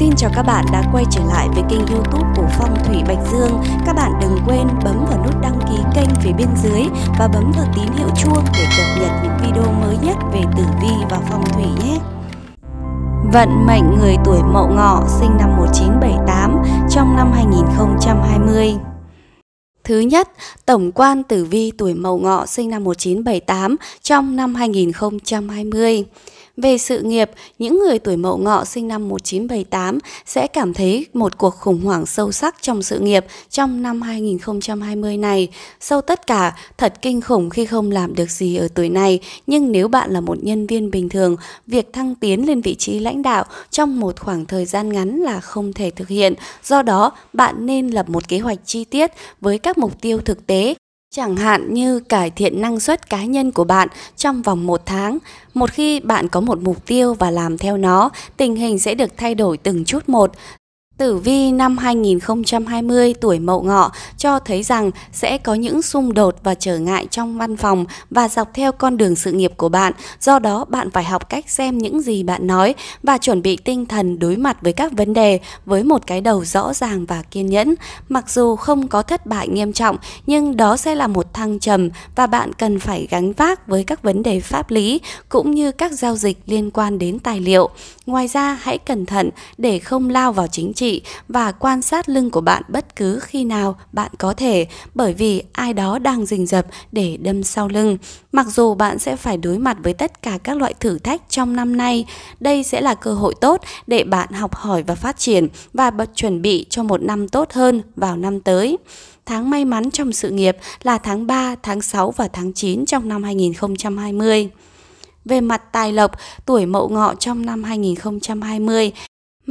Xin chào các bạn đã quay trở lại với kênh youtube của Phong Thủy Bạch Dương Các bạn đừng quên bấm vào nút đăng ký kênh phía bên dưới Và bấm vào tín hiệu chuông để cập nhật những video mới nhất về tử vi và phong thủy nhé Vận mệnh người tuổi Mậu Ngọ sinh năm 1978 trong năm 2020 Thứ nhất, Tổng quan Tử Vi tuổi Mậu Ngọ sinh năm 1978 trong năm 2020 về sự nghiệp, những người tuổi mậu ngọ sinh năm 1978 sẽ cảm thấy một cuộc khủng hoảng sâu sắc trong sự nghiệp trong năm 2020 này. Sau tất cả, thật kinh khủng khi không làm được gì ở tuổi này, nhưng nếu bạn là một nhân viên bình thường, việc thăng tiến lên vị trí lãnh đạo trong một khoảng thời gian ngắn là không thể thực hiện. Do đó, bạn nên lập một kế hoạch chi tiết với các mục tiêu thực tế Chẳng hạn như cải thiện năng suất cá nhân của bạn trong vòng một tháng. Một khi bạn có một mục tiêu và làm theo nó, tình hình sẽ được thay đổi từng chút một. Tử vi năm 2020 tuổi Mậu Ngọ cho thấy rằng sẽ có những xung đột và trở ngại trong văn phòng và dọc theo con đường sự nghiệp của bạn. Do đó, bạn phải học cách xem những gì bạn nói và chuẩn bị tinh thần đối mặt với các vấn đề với một cái đầu rõ ràng và kiên nhẫn. Mặc dù không có thất bại nghiêm trọng, nhưng đó sẽ là một thăng trầm và bạn cần phải gánh vác với các vấn đề pháp lý cũng như các giao dịch liên quan đến tài liệu. Ngoài ra, hãy cẩn thận để không lao vào chính trị và quan sát lưng của bạn bất cứ khi nào bạn có thể bởi vì ai đó đang rình rập để đâm sau lưng. Mặc dù bạn sẽ phải đối mặt với tất cả các loại thử thách trong năm nay, đây sẽ là cơ hội tốt để bạn học hỏi và phát triển và bật chuẩn bị cho một năm tốt hơn vào năm tới. Tháng may mắn trong sự nghiệp là tháng 3, tháng 6 và tháng 9 trong năm 2020. Về mặt tài lộc, tuổi mậu ngọ trong năm 2020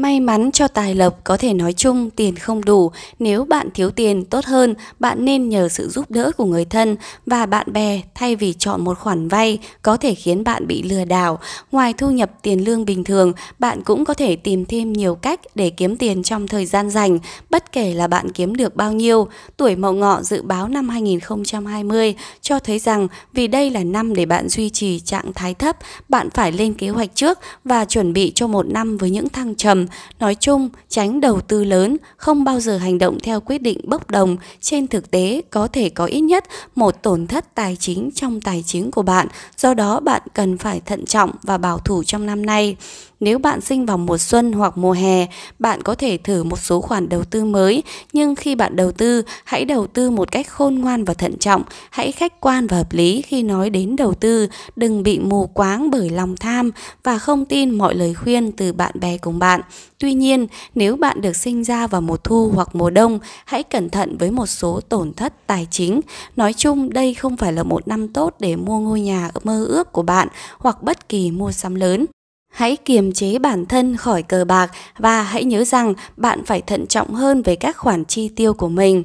May mắn cho tài lộc có thể nói chung tiền không đủ, nếu bạn thiếu tiền tốt hơn bạn nên nhờ sự giúp đỡ của người thân và bạn bè thay vì chọn một khoản vay có thể khiến bạn bị lừa đảo. Ngoài thu nhập tiền lương bình thường, bạn cũng có thể tìm thêm nhiều cách để kiếm tiền trong thời gian rảnh, bất kể là bạn kiếm được bao nhiêu. Tuổi Mậu Ngọ dự báo năm 2020 cho thấy rằng vì đây là năm để bạn duy trì trạng thái thấp, bạn phải lên kế hoạch trước và chuẩn bị cho một năm với những thăng trầm nói chung tránh đầu tư lớn, không bao giờ hành động theo quyết định bốc đồng, trên thực tế có thể có ít nhất một tổn thất tài chính trong tài chính của bạn, do đó bạn cần phải thận trọng và bảo thủ trong năm nay. Nếu bạn sinh vào mùa xuân hoặc mùa hè, bạn có thể thử một số khoản đầu tư mới, nhưng khi bạn đầu tư, hãy đầu tư một cách khôn ngoan và thận trọng, hãy khách quan và hợp lý khi nói đến đầu tư, đừng bị mù quáng bởi lòng tham và không tin mọi lời khuyên từ bạn bè cùng bạn. Tuy nhiên, nếu bạn được sinh ra vào mùa thu hoặc mùa đông, hãy cẩn thận với một số tổn thất tài chính. Nói chung, đây không phải là một năm tốt để mua ngôi nhà mơ ước của bạn hoặc bất kỳ mua sắm lớn. Hãy kiềm chế bản thân khỏi cờ bạc và hãy nhớ rằng bạn phải thận trọng hơn về các khoản chi tiêu của mình.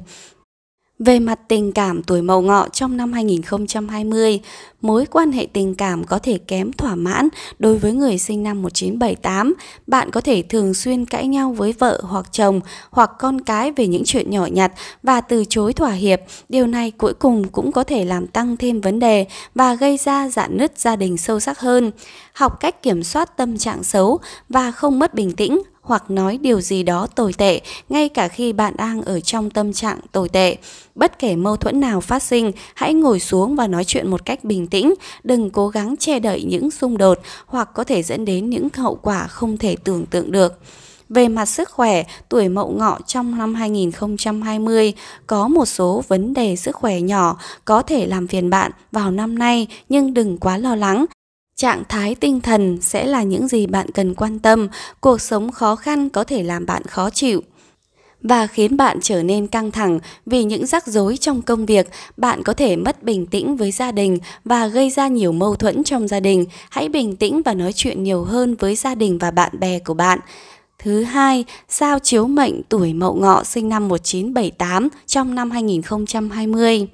Về mặt tình cảm tuổi mậu ngọ trong năm 2020, mối quan hệ tình cảm có thể kém thỏa mãn đối với người sinh năm 1978. Bạn có thể thường xuyên cãi nhau với vợ hoặc chồng hoặc con cái về những chuyện nhỏ nhặt và từ chối thỏa hiệp. Điều này cuối cùng cũng có thể làm tăng thêm vấn đề và gây ra dạn nứt gia đình sâu sắc hơn. Học cách kiểm soát tâm trạng xấu và không mất bình tĩnh hoặc nói điều gì đó tồi tệ ngay cả khi bạn đang ở trong tâm trạng tồi tệ. Bất kể mâu thuẫn nào phát sinh, hãy ngồi xuống và nói chuyện một cách bình tĩnh, đừng cố gắng che đậy những xung đột hoặc có thể dẫn đến những hậu quả không thể tưởng tượng được. Về mặt sức khỏe, tuổi mậu ngọ trong năm 2020 có một số vấn đề sức khỏe nhỏ có thể làm phiền bạn vào năm nay nhưng đừng quá lo lắng. Trạng thái tinh thần sẽ là những gì bạn cần quan tâm, cuộc sống khó khăn có thể làm bạn khó chịu và khiến bạn trở nên căng thẳng vì những rắc rối trong công việc, bạn có thể mất bình tĩnh với gia đình và gây ra nhiều mâu thuẫn trong gia đình. Hãy bình tĩnh và nói chuyện nhiều hơn với gia đình và bạn bè của bạn. Thứ hai, sao chiếu mệnh tuổi Mậu Ngọ sinh năm 1978 trong năm 2020.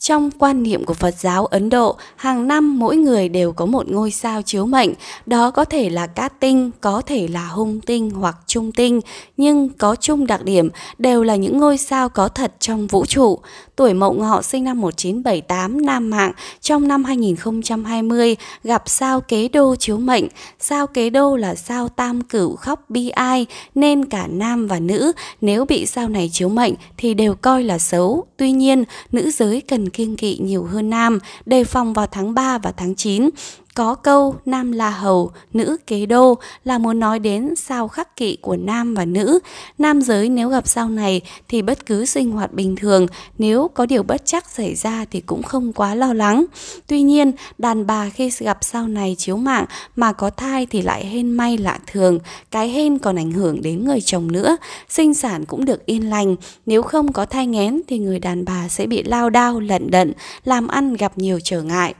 Trong quan niệm của Phật giáo Ấn Độ, hàng năm mỗi người đều có một ngôi sao chiếu mệnh, đó có thể là cát tinh, có thể là hung tinh hoặc trung tinh, nhưng có chung đặc điểm đều là những ngôi sao có thật trong vũ trụ. Tuổi Mậu Ngọ sinh năm 1978 Nam Mạng trong năm 2020 gặp sao kế đô chiếu mệnh, sao kế đô là sao tam cửu khóc bi ai nên cả nam và nữ nếu bị sao này chiếu mệnh thì đều coi là xấu. Tuy nhiên, nữ giới cần kiêng kỵ nhiều hơn nam, đề phòng vào tháng 3 và tháng 9. Có câu nam là hầu, nữ kế đô là muốn nói đến sao khắc kỵ của nam và nữ. Nam giới nếu gặp sao này thì bất cứ sinh hoạt bình thường, nếu có điều bất chắc xảy ra thì cũng không quá lo lắng. Tuy nhiên, đàn bà khi gặp sao này chiếu mạng mà có thai thì lại hên may lạ thường. Cái hên còn ảnh hưởng đến người chồng nữa. Sinh sản cũng được yên lành. Nếu không có thai nghén thì người đàn bà sẽ bị lao đao, lận đận, làm ăn gặp nhiều trở ngại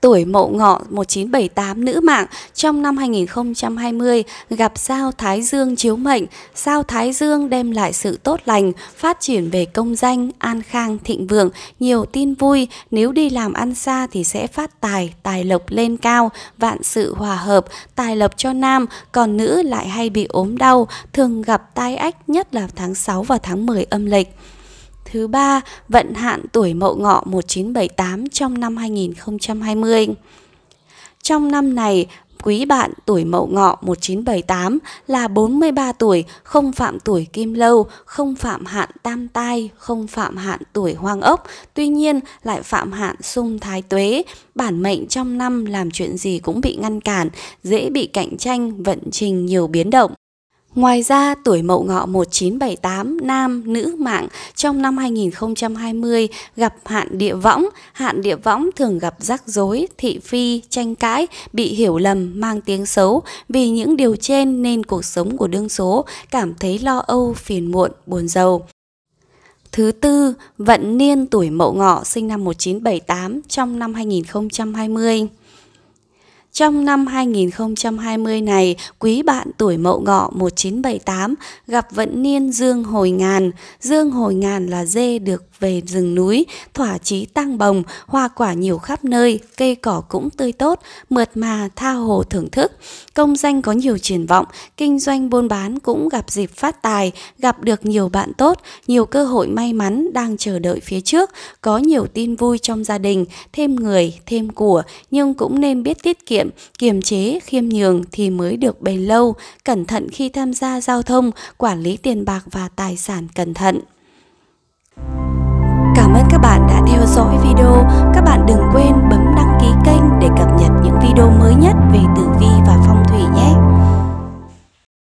tuổi Mậu Ngọ 1978 nữ mạng trong năm 2020 gặp sao Thái Dương chiếu mệnh, sao Thái Dương đem lại sự tốt lành, phát triển về công danh, an khang thịnh vượng, nhiều tin vui, nếu đi làm ăn xa thì sẽ phát tài, tài lộc lên cao, vạn sự hòa hợp, tài lộc cho nam, còn nữ lại hay bị ốm đau, thường gặp tai ách nhất là tháng 6 và tháng 10 âm lịch. Thứ ba, vận hạn tuổi Mậu Ngọ 1978 trong năm 2020. Trong năm này, quý bạn tuổi Mậu Ngọ 1978 là 43 tuổi, không phạm tuổi Kim Lâu, không phạm hạn Tam Tai, không phạm hạn tuổi Hoang Ốc, tuy nhiên lại phạm hạn Sung Thái Tuế. Bản mệnh trong năm làm chuyện gì cũng bị ngăn cản, dễ bị cạnh tranh, vận trình nhiều biến động. Ngoài ra, tuổi Mậu Ngọ 1978 nam nữ mạng trong năm 2020 gặp hạn địa võng, hạn địa võng thường gặp rắc rối, thị phi, tranh cãi, bị hiểu lầm, mang tiếng xấu. Vì những điều trên nên cuộc sống của đương số cảm thấy lo âu, phiền muộn, buồn giàu Thứ tư, vận niên tuổi Mậu Ngọ sinh năm 1978 trong năm 2020. Trong năm 2020 này, quý bạn tuổi mậu ngọ 1978 gặp vận niên Dương Hồi Ngàn. Dương Hồi Ngàn là dê được về rừng núi, thỏa chí tăng bồng, hoa quả nhiều khắp nơi, cây cỏ cũng tươi tốt, mượt mà tha hồ thưởng thức. Công danh có nhiều triển vọng, kinh doanh buôn bán cũng gặp dịp phát tài, gặp được nhiều bạn tốt, nhiều cơ hội may mắn đang chờ đợi phía trước, có nhiều tin vui trong gia đình, thêm người, thêm của, nhưng cũng nên biết tiết kiệm kiệm, kiềm chế, khiêm nhường thì mới được bền lâu, cẩn thận khi tham gia giao thông, quản lý tiền bạc và tài sản cẩn thận. Cảm ơn các bạn đã theo dõi video. Các bạn đừng quên bấm đăng ký kênh để cập nhật những video mới nhất về tử vi và phong